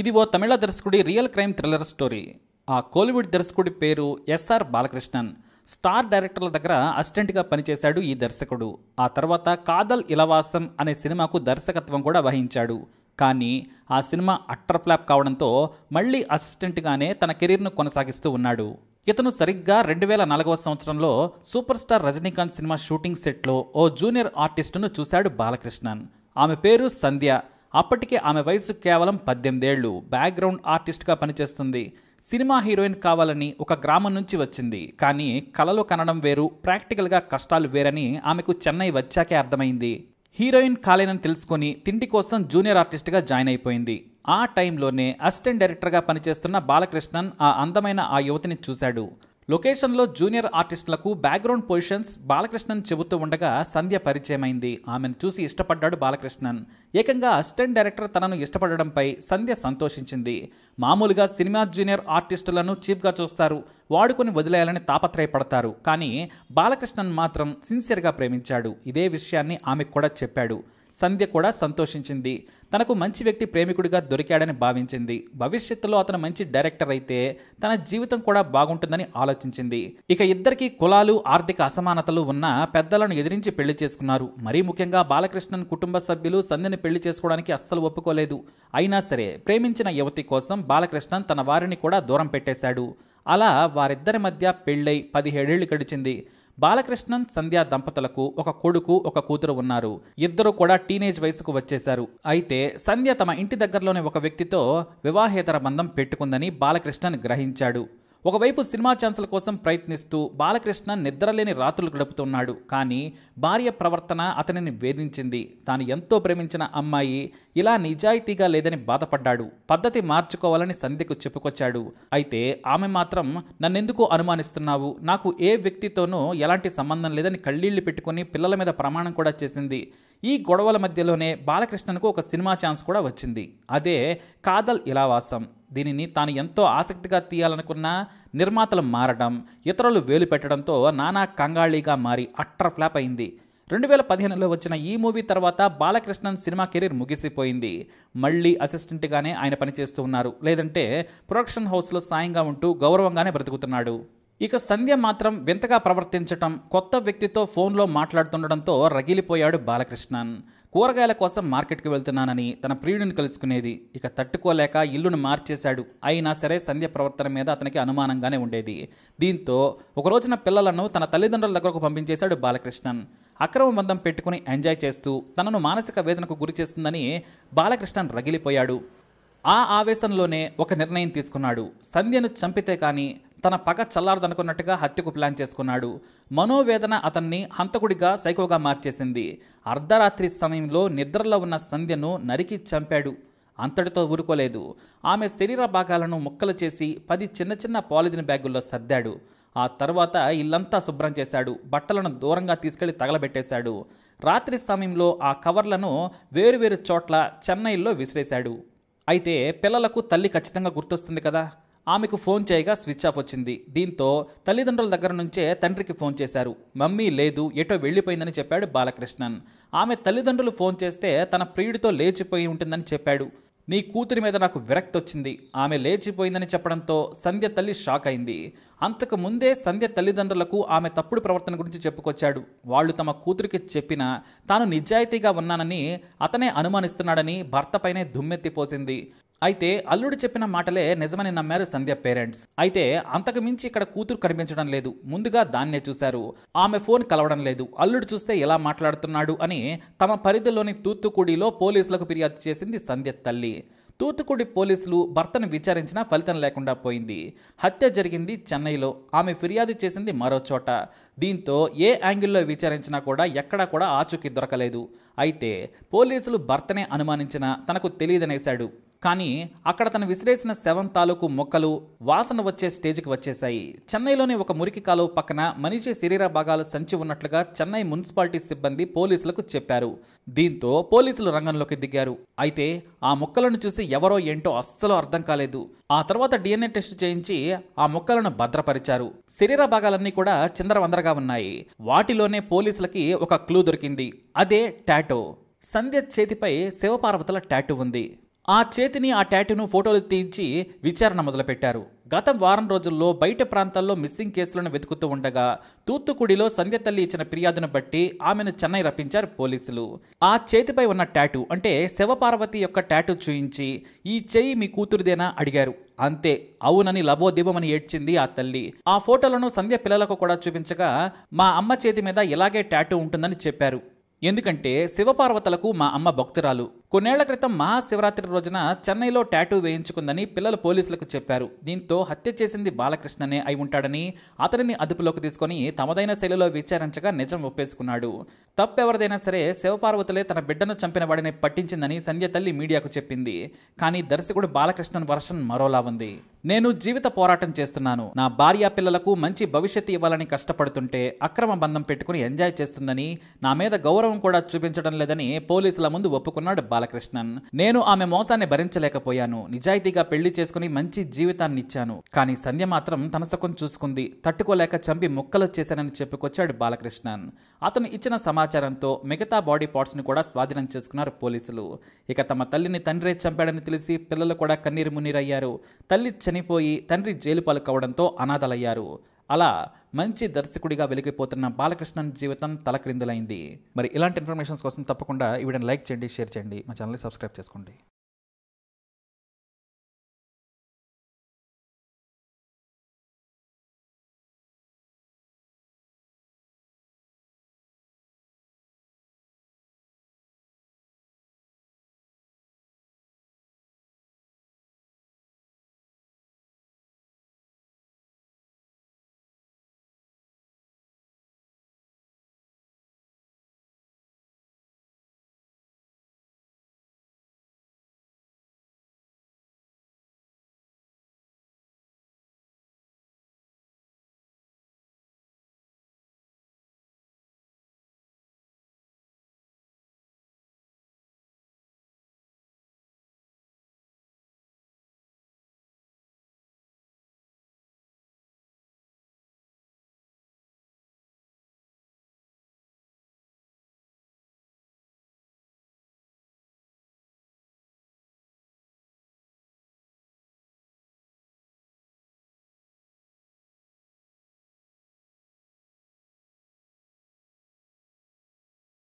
ఇది ఓ తమిళ దర్శకుడి real crime thriller story ఆ కోలీవుడ్ దర్శకుడి పేరు ఎస్ఆర్ బాలకృష్ణన్ స్టార్ డైరెక్టర్ల దగ్గర అసిస్టెంట్గా పనిచేశాడు ఈ దర్శకుడు ఆ తర్వాత కాదల్ ఇలవాసం అనే సినిమాకు దర్శకత్వం కూడా వహించాడు కానీ ఆ సినిమా అట్టర్ ఫ్లాప్ కావడంతో మళ్ళీ అసిస్టెంట్గానే తన కెరీర్ను కొనసాగిస్తూ ఉన్నాడు ఇతను సరిగ్గా రెండు వేల నాలుగవ సంవత్సరంలో super star Rajinikanth cinema shooting సెట్లో ఓ జూనియర్ ఆర్టిస్టును చూశాడు బాలకృష్ణన్ ఆమె పేరు సంధ్య అప్పటికే ఆమె వయసు కేవలం పద్దెనిమిదేళ్లు బ్యాక్గ్రౌండ్ ఆర్టిస్ట్గా పనిచేస్తుంది సినిమా హీరోయిన్ కావాలని ఒక గ్రామం నుంచి వచ్చింది కానీ కలలో కనడం వేరు ప్రాక్టికల్గా కష్టాలు వేరని ఆమెకు చెన్నై వచ్చాకే అర్థమైంది హీరోయిన్ కాలేనని తెలుసుకుని తిండి కోసం జూనియర్ ఆర్టిస్ట్గా జాయిన్ అయిపోయింది ఆ టైంలోనే అసిస్టెంట్ డైరెక్టర్గా పనిచేస్తున్న బాలకృష్ణన్ ఆ అందమైన ఆ యువతిని చూశాడు లొకేషన్లో జూనియర్ ఆర్టిస్టులకు బ్యాక్గ్రౌండ్ పొజిషన్స్ బాలకృష్ణన్ చెబుతూ ఉండగా సంధ్య పరిచయమైంది ఆమెను చూసి ఇష్టపడ్డాడు బాలకృష్ణన్ ఏకంగా అసిస్టెంట్ డైరెక్టర్ తనను ఇష్టపడడంపై సంధ్య సంతోషించింది మామూలుగా సినిమా జూనియర్ ఆర్టిస్టులను చీప్గా చూస్తారు వాడుకొని వదిలేయాలని తాపత్రయపడతారు కానీ బాలకృష్ణన్ మాత్రం సిన్సియర్గా ప్రేమించాడు ఇదే విషయాన్ని ఆమెకు కూడా చెప్పాడు సంధ్య కూడా సంతోషించింది తనకు మంచి వ్యక్తి ప్రేమికుడిగా దొరికాడని భావించింది భవిష్యత్తులో అతను మంచి డైరెక్టర్ అయితే తన జీవితం కూడా బాగుంటుందని ఆలోచించింది ఇక ఇద్దరికి కులాలు ఆర్థిక అసమానతలు ఉన్న పెద్దలను ఎదిరించి పెళ్లి చేసుకున్నారు మరీ ముఖ్యంగా బాలకృష్ణన్ కుటుంబ సభ్యులు సంధ్యని పెళ్లి చేసుకోవడానికి అస్సలు ఒప్పుకోలేదు అయినా సరే ప్రేమించిన యువతి కోసం బాలకృష్ణన్ తన వారిని కూడా దూరం పెట్టేశాడు అలా వారిద్దరి మధ్య పెళ్ళై పదిహేడేళ్లు గడిచింది బాలకృష్ణన్ సంధ్యా దంపతులకు ఒక కొడుకు ఒక కూతురు ఉన్నారు ఇద్దరు కూడా టీనేజ్ వయసుకు వచ్చేశారు అయితే సంధ్య తమ ఇంటి దగ్గరలోని ఒక వ్యక్తితో వివాహేతర బంధం పెట్టుకుందని బాలకృష్ణన్ గ్రహించాడు ఒకవైపు సినిమా ఛాన్సుల కోసం ప్రయత్నిస్తూ బాలకృష్ణ నిద్రలేని రాత్రులు గడుపుతున్నాడు కానీ భార్య ప్రవర్తన అతనిని వేధించింది తాను ఎంతో ప్రేమించిన అమ్మాయి ఇలా నిజాయితీగా లేదని బాధపడ్డాడు పద్ధతి మార్చుకోవాలని సంధ్యకు చెప్పుకొచ్చాడు అయితే ఆమె మాత్రం నన్నెందుకు అనుమానిస్తున్నావు నాకు ఏ వ్యక్తితోనూ ఎలాంటి సంబంధం లేదని కళ్ళీళ్లు పెట్టుకుని పిల్లల మీద ప్రమాణం కూడా చేసింది ఈ గొడవల మధ్యలోనే బాలకృష్ణకు ఒక సినిమా ఛాన్స్ కూడా వచ్చింది అదే కాదల్ ఇలావాసం దీనిని తాను ఎంతో ఆసక్తిగా తీయాలనుకున్న నిర్మాతలు మారడం ఇతరులు వేలు పెట్టడంతో నానా కంగాళీగా మారి అట్టర్ ఫ్లాప్ అయింది రెండు వేల పదిహేనులో వచ్చిన ఈ మూవీ తర్వాత బాలకృష్ణన్ సినిమా కెరీర్ ముగిసిపోయింది మళ్ళీ అసిస్టెంట్గానే ఆయన పనిచేస్తూ ఉన్నారు లేదంటే ప్రొడక్షన్ హౌస్లో సాయంగా ఉంటూ గౌరవంగానే బ్రతుకుతున్నాడు ఇక సంధ్య మాత్రం వింతగా ప్రవర్తించటం కొత్త వ్యక్తితో ఫోన్లో మాట్లాడుతుండడంతో రగిలిపోయాడు బాలకృష్ణన్ కూరగాయల కోసం మార్కెట్కి వెళ్తున్నానని తన ప్రియుడిని కలుసుకునేది ఇక తట్టుకోలేక ఇల్లును మార్చేశాడు అయినా సరే సంధ్య ప్రవర్తన మీద అతనికి అనుమానంగానే ఉండేది దీంతో ఒక రోజున పిల్లలను తన తల్లిదండ్రుల దగ్గరకు పంపించేశాడు బాలకృష్ణన్ అక్రమ బంధం పెట్టుకుని ఎంజాయ్ చేస్తూ తనను మానసిక వేదనకు గురి చేస్తుందని బాలకృష్ణన్ రగిలిపోయాడు ఆ ఆవేశంలోనే ఒక నిర్ణయం తీసుకున్నాడు సంధ్యను చంపితే కానీ తన పగ చల్లారదనుకున్నట్టుగా హత్యకు ప్లాన్ చేసుకున్నాడు మనోవేదన అతన్ని హంతకుడిగా సైకోగా మార్చేసింది అర్ధరాత్రి సమయంలో నిద్రలో ఉన్న సంధ్యను నరికి చంపాడు అంతటితో ఊరుకోలేదు ఆమె శరీర భాగాలను ముక్కలు చేసి పది చిన్న చిన్న పాలిథిన్ బ్యాగుల్లో సర్దాడు ఆ తర్వాత ఇల్లంతా శుభ్రం చేశాడు బట్టలను దూరంగా తీసుకెళ్లి తగలబెట్టేశాడు రాత్రి సమయంలో ఆ కవర్లను వేరువేరు చోట్ల చెన్నైలో విసిరేశాడు అయితే పిల్లలకు తల్లి ఖచ్చితంగా గుర్తొస్తుంది కదా ఆమెకు ఫోన్ చేయగా స్విచ్ ఆఫ్ వచ్చింది దీంతో తల్లిదండ్రుల దగ్గర నుంచే తండ్రికి ఫోన్ చేశారు మమ్మీ లేదు ఎటో వెళ్ళిపోయిందని చెప్పాడు బాలకృష్ణన్ ఆమె తల్లిదండ్రులు ఫోన్ చేస్తే తన ప్రియుడితో లేచిపోయి ఉంటుందని చెప్పాడు నీ కూతురి మీద నాకు విరక్తి వచ్చింది ఆమె లేచిపోయిందని చెప్పడంతో సంధ్య తల్లి షాక్ అయింది అంతకు ముందే సంధ్య తల్లిదండ్రులకు ఆమె తప్పుడు ప్రవర్తన గురించి చెప్పుకొచ్చాడు వాళ్ళు తమ కూతురికి చెప్పిన తాను నిజాయితీగా ఉన్నానని అతనే అనుమానిస్తున్నాడని భర్తపైనే దుమ్మెత్తిపోసింది అయితే అల్లుడు చెప్పిన మాటలే నిజమని నమ్మారు సంధ్య పేరెంట్స్ అయితే అంతకు మించి ఇక్కడ కూతురు కనిపించడం లేదు ముందుగా దాన్నే చూశారు ఆమె ఫోన్ కలవడం లేదు అల్లుడు చూస్తే ఎలా మాట్లాడుతున్నాడు అని తమ పరిధిలోని తూత్తుకుడిలో పోలీసులకు ఫిర్యాదు చేసింది సంధ్య తల్లి తూత్తుకుడి పోలీసులు భర్తను విచారించినా ఫలితం లేకుండా పోయింది హత్య జరిగింది చెన్నైలో ఆమె ఫిర్యాదు చేసింది మరో చోట దీంతో ఏ యాంగిల్లో విచారించినా కూడా ఎక్కడా కూడా ఆచూకీ దొరకలేదు అయితే పోలీసులు భర్తనే అనుమానించినా తనకు తెలియదనేశాడు కానీ అక్కడ తను విసిరేసిన శవం తాలూకు మొక్కలు వాసన వచ్చే స్టేజ్కి వచ్చేశాయి చెన్నైలోని ఒక మురికి కాలువ పక్కన మనిషి శరీర భాగాలు సంచి ఉన్నట్లుగా చెన్నై మున్సిపాలిటీ సిబ్బంది పోలీసులకు చెప్పారు దీంతో పోలీసులు రంగంలోకి దిగారు అయితే ఆ మొక్కలను చూసి ఎవరో ఏంటో అస్సలు అర్థం కాలేదు ఆ తర్వాత డిఎన్ఏ టెస్ట్ చేయించి ఆ మొక్కలను భద్రపరిచారు శరీర భాగాలన్నీ కూడా చిందరవందరగా ఉన్నాయి వాటిలోనే పోలీసులకి ఒక క్లూ దొరికింది అదే టాటో సంధ్య చేతిపై శివపార్వతుల టాటూ ఉంది ఆ చేతిని ఆ ట్యాటును ఫోటోలు తీయించి విచారణ మొదలుపెట్టారు గత వారం రోజుల్లో బయట ప్రాంతాల్లో మిస్సింగ్ కేసులను వెతుకుతూ ఉండగా తూత్తుకుడిలో సంధ్య తల్లి ఇచ్చిన ఫిర్యాదును బట్టి ఆమెను చెన్నై రప్పించారు పోలీసులు ఆ చేతిపై ఉన్న టాటూ అంటే శివపార్వతి యొక్క టాటూ చూయించి ఈ చెయ్యి మీ కూతురిదేనా అడిగారు అంతే అవునని లబోదీపమని ఏడ్చింది ఆ తల్లి ఆ ఫోటోలను సంధ్య పిల్లలకు కూడా చూపించగా మా అమ్మ చేతి మీద ఇలాగే టాటూ ఉంటుందని చెప్పారు ఎందుకంటే శివపార్వతులకు మా అమ్మ భక్తురాలు కొన్నేళ్ల క్రితం మహాశివరాత్రి రోజున చెన్నైలో టాటూ వేయించుకుందని పిల్లలు పోలీసులకు చెప్పారు దీంతో హత్య చేసింది బాలకృష్ణనే అయి ఉంటాడని అతనిని అదుపులోకి తీసుకుని తమదైన శైలిలో విచారించగా నిజం ఒప్పేసుకున్నాడు తప్పెవరిదైనా సరే శివపార్వతులే తన బిడ్డను చంపిన వాడిని పట్టించిందని సంధ్య తల్లి మీడియాకు చెప్పింది కానీ దర్శకుడు బాలకృష్ణన్ వర్షన్ మరోలా ఉంది నేను జీవిత పోరాటం చేస్తున్నాను నా భార్య పిల్లలకు మంచి భవిష్యత్తు ఇవ్వాలని కష్టపడుతుంటే అక్రమ బంధం పెట్టుకుని ఎంజాయ్ చేస్తుందని నా మీద గౌరవం కూడా చూపించడం లేదని పోలీసుల ముందు ఒప్పుకున్నాడు బాలకృష్ణన్ నేను ఆమె మోసాన్ని భరించలేకపోయాను నిజాయితీగా పెళ్లి చేసుకుని మంచి జీవితాన్ని ఇచ్చాను కానీ సంధ్య మాత్రం తన సుఖం చూసుకుంది తట్టుకోలేక చంపి ముక్కలు చేశానని చెప్పుకొచ్చాడు బాలకృష్ణన్ అతను ఇచ్చిన సమాచారంతో మిగతా బాడీ పార్ట్స్ ని కూడా స్వాధీనం చేసుకున్నారు పోలీసులు ఇక తమ తల్లిని తండ్రే చంపాడని తెలిసి పిల్లలు కూడా కన్నీరు మున్నీరయ్యారు తల్లి చనిపోయి తండ్రి జైలు పాలు కావడంతో అనాథలయ్యారు అలా మంచి దర్శకుడిగా వెలిగిపోతున్న బాలకృష్ణన్ జీవితం తలక్రిందులైంది మరి ఇలాంటి ఇన్ఫర్మేషన్స్ కోసం తప్పకుండా ఈ వీడియోని లైక్ చేయండి షేర్ చేయండి మా ఛానల్ని సబ్స్క్రైబ్ చేసుకోండి